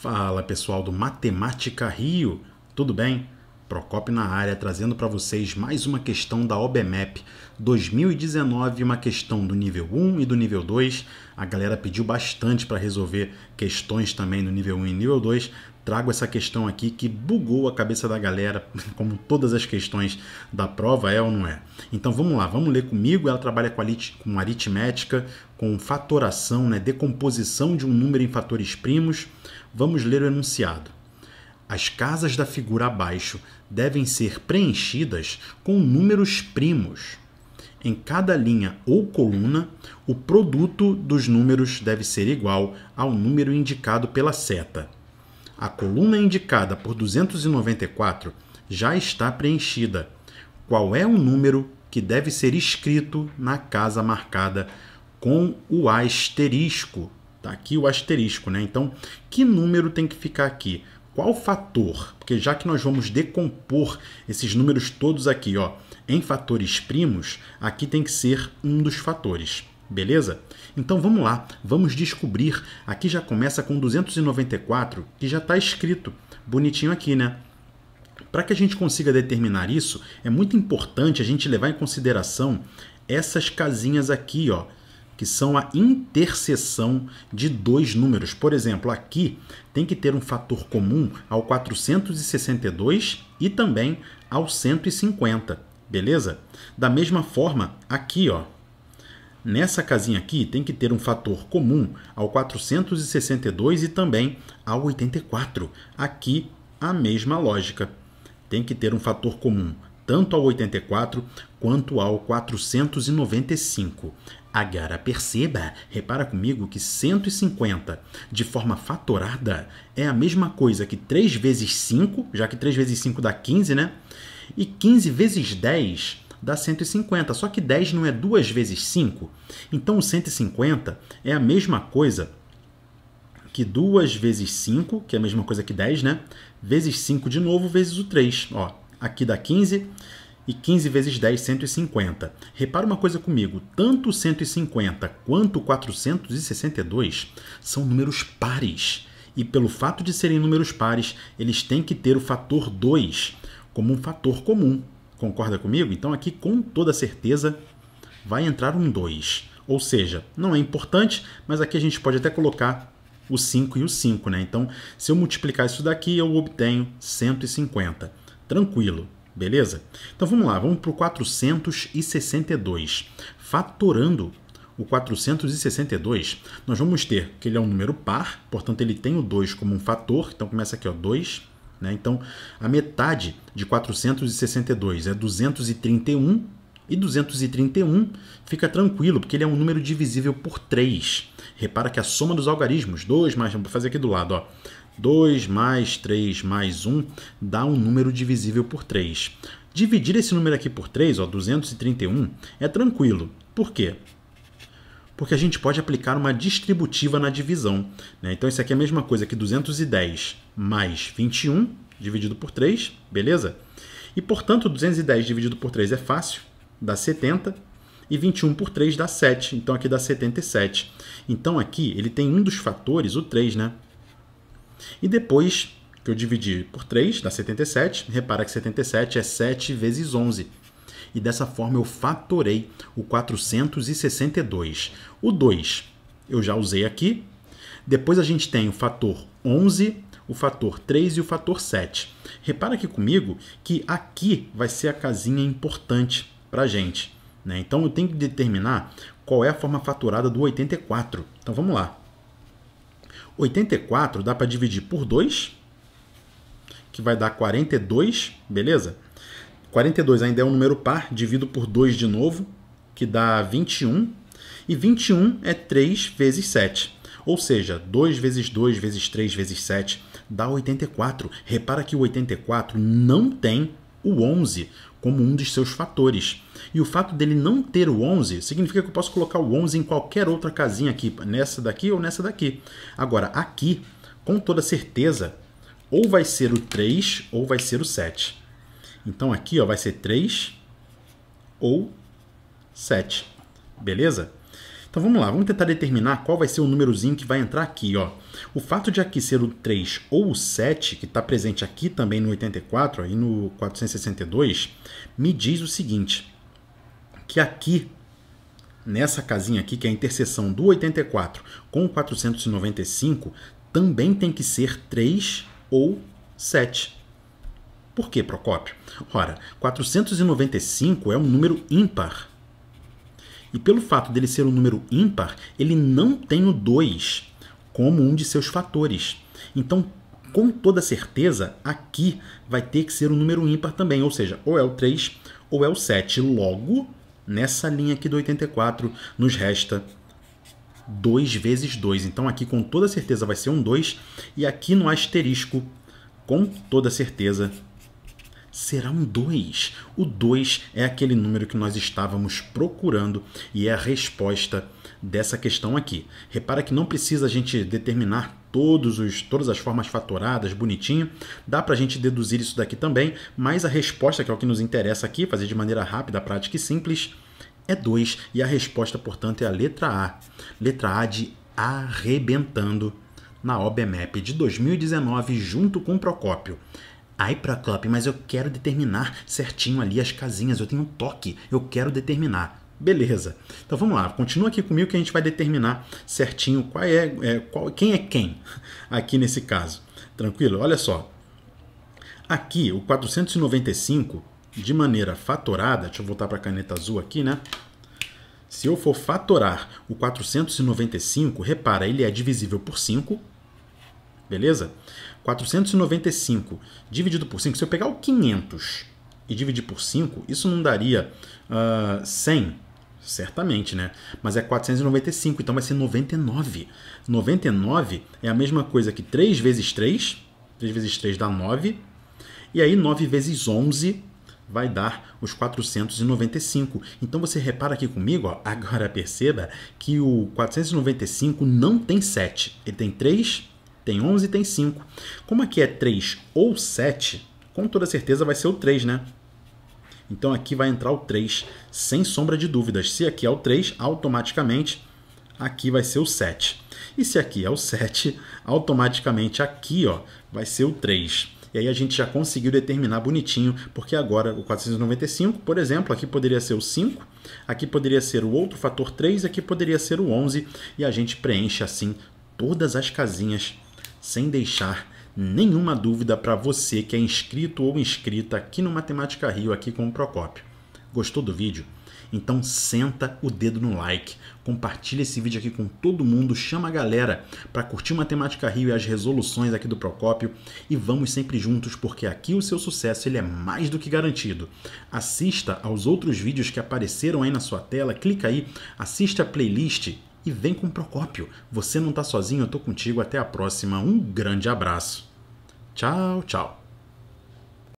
Fala pessoal do Matemática Rio, tudo bem? Procopio na área trazendo para vocês mais uma questão da OBMEP 2019, uma questão do nível 1 e do nível 2. A galera pediu bastante para resolver questões também no nível 1 e nível 2. Trago essa questão aqui que bugou a cabeça da galera, como todas as questões da prova é ou não é. Então vamos lá, vamos ler comigo. Ela trabalha com, com aritmética, com fatoração, né, decomposição de um número em fatores primos Vamos ler o enunciado. As casas da figura abaixo devem ser preenchidas com números primos. Em cada linha ou coluna, o produto dos números deve ser igual ao número indicado pela seta. A coluna indicada por 294 já está preenchida. Qual é o número que deve ser escrito na casa marcada com o asterisco Tá aqui o asterisco, né? Então, que número tem que ficar aqui? Qual fator? Porque já que nós vamos decompor esses números todos aqui, ó, em fatores primos, aqui tem que ser um dos fatores. Beleza? Então vamos lá, vamos descobrir. Aqui já começa com 294, que já está escrito bonitinho aqui, né? Para que a gente consiga determinar isso, é muito importante a gente levar em consideração essas casinhas aqui, ó, que são a interseção de dois números. Por exemplo, aqui tem que ter um fator comum ao 462 e também ao 150, beleza? Da mesma forma, aqui, ó, Nessa casinha aqui tem que ter um fator comum ao 462 e também ao 84. Aqui a mesma lógica. Tem que ter um fator comum tanto ao 84 quanto ao 495. Agora perceba, repara comigo que 150 de forma fatorada é a mesma coisa que 3 vezes 5, já que 3 vezes 5 dá 15, né? E 15 vezes 10 dá 150, só que 10 não é 2 vezes 5. Então o 150 é a mesma coisa que 2 vezes 5, que é a mesma coisa que 10, né? Vezes 5 de novo, vezes o 3, ó aqui dá 15 e 15 vezes 10, 150. Repara uma coisa comigo, tanto 150 quanto 462 são números pares. E pelo fato de serem números pares, eles têm que ter o fator 2 como um fator comum. Concorda comigo? Então aqui com toda certeza vai entrar um 2. Ou seja, não é importante, mas aqui a gente pode até colocar o 5 e o 5, né? Então, se eu multiplicar isso daqui, eu obtenho 150. Tranquilo, beleza? Então vamos lá, vamos para o 462. Fatorando o 462, nós vamos ter que ele é um número par, portanto ele tem o 2 como um fator, então começa aqui, ó, 2. Né? Então a metade de 462 é 231, e 231 fica tranquilo, porque ele é um número divisível por 3. Repara que a soma dos algarismos, 2 mais, vou fazer aqui do lado, ó, 2 mais 3 mais 1 dá um número divisível por 3. Dividir esse número aqui por 3, ó, 231, é tranquilo. Por quê? Porque a gente pode aplicar uma distributiva na divisão. Né? Então, isso aqui é a mesma coisa que 210 mais 21 dividido por 3, beleza? E, portanto, 210 dividido por 3 é fácil, dá 70, e 21 por 3 dá 7, então aqui dá 77. Então aqui ele tem um dos fatores, o 3, né? E depois que eu dividi por 3, dá 77. Repara que 77 é 7 vezes 11. E dessa forma eu fatorei o 462. O 2 eu já usei aqui. Depois a gente tem o fator 11, o fator 3 e o fator 7. Repara aqui comigo que aqui vai ser a casinha importante para a gente. Né? Então eu tenho que determinar qual é a forma fatorada do 84. Então vamos lá. 84 dá para dividir por 2, que vai dar 42, beleza? 42 ainda é um número par, divido por 2 de novo, que dá 21. E 21 é 3 vezes 7. Ou seja, 2 vezes 2 vezes 3 vezes 7 dá 84. Repara que o 84 não tem o 11 como um dos seus fatores. E o fato dele não ter o 11 significa que eu posso colocar o 11 em qualquer outra casinha aqui, nessa daqui ou nessa daqui. Agora, aqui, com toda certeza, ou vai ser o 3 ou vai ser o 7. Então aqui ó, vai ser 3 ou 7. Beleza? Então vamos lá, vamos tentar determinar qual vai ser o númerozinho que vai entrar aqui. Ó. O fato de aqui ser o 3 ou o 7, que está presente aqui também no 84 ó, e no 462, me diz o seguinte, que aqui, nessa casinha aqui, que é a interseção do 84 com o 495, também tem que ser 3 ou 7. Por que, Procópio? Ora, 495 é um número ímpar. E pelo fato dele ser um número ímpar, ele não tem o 2 como um de seus fatores. Então, com toda certeza, aqui vai ter que ser um número ímpar também, ou seja, ou é o 3 ou é o 7. Logo, nessa linha aqui do 84, nos resta 2 vezes 2. Então, aqui com toda certeza vai ser um 2, e aqui no asterisco, com toda certeza, será um 2. O 2 é aquele número que nós estávamos procurando e é a resposta dessa questão aqui. Repara que não precisa a gente determinar todos os, todas as formas fatoradas, bonitinho. Dá para a gente deduzir isso daqui também, mas a resposta, que é o que nos interessa aqui, fazer de maneira rápida, prática e simples, é 2. E a resposta, portanto, é a letra A. Letra A de arrebentando na OBMEP de 2019, junto com o Procópio. Ai, Procópio, mas eu quero determinar certinho ali as casinhas, eu tenho um toque, eu quero determinar. Beleza. Então vamos lá, continua aqui comigo que a gente vai determinar certinho qual é, é qual, quem é quem aqui nesse caso. Tranquilo? Olha só. Aqui, o 495, de maneira fatorada, deixa eu voltar para a caneta azul aqui, né? Se eu for fatorar o 495, repara, ele é divisível por 5, beleza? 495 dividido por 5, se eu pegar o 500 e dividir por 5, isso não daria uh, ah, 100, certamente, né? Mas é 495, então vai ser 99. 99 é a mesma coisa que 3 vezes 3, 3 vezes 3 dá 9, e aí 9 vezes 11 vai dar os 495. Então você repara aqui comigo, ó, agora perceba que o 495 não tem 7, ele tem 3, tem 11 e tem 5. Como aqui é 3 ou 7, com toda certeza vai ser o 3, né? Então aqui vai entrar o 3, sem sombra de dúvidas. Se aqui é o 3, automaticamente aqui vai ser o 7. E se aqui é o 7, automaticamente aqui ó, vai ser o 3. E aí a gente já conseguiu determinar bonitinho, porque agora o 495, por exemplo, aqui poderia ser o 5, aqui poderia ser o outro fator 3, aqui poderia ser o 11, e a gente preenche assim todas as casinhas sem deixar nenhuma dúvida para você que é inscrito ou inscrita aqui no Matemática Rio, aqui com o Procópio. Gostou do vídeo? Então senta o dedo no like, compartilha esse vídeo aqui com todo mundo, chama a galera para curtir Matemática Rio e as resoluções aqui do Procópio e vamos sempre juntos porque aqui o seu sucesso ele é mais do que garantido. Assista aos outros vídeos que apareceram aí na sua tela, clica aí, assista a playlist e vem com Procópio. Você não tá sozinho, eu tô contigo. Até a próxima. Um grande abraço. Tchau, tchau.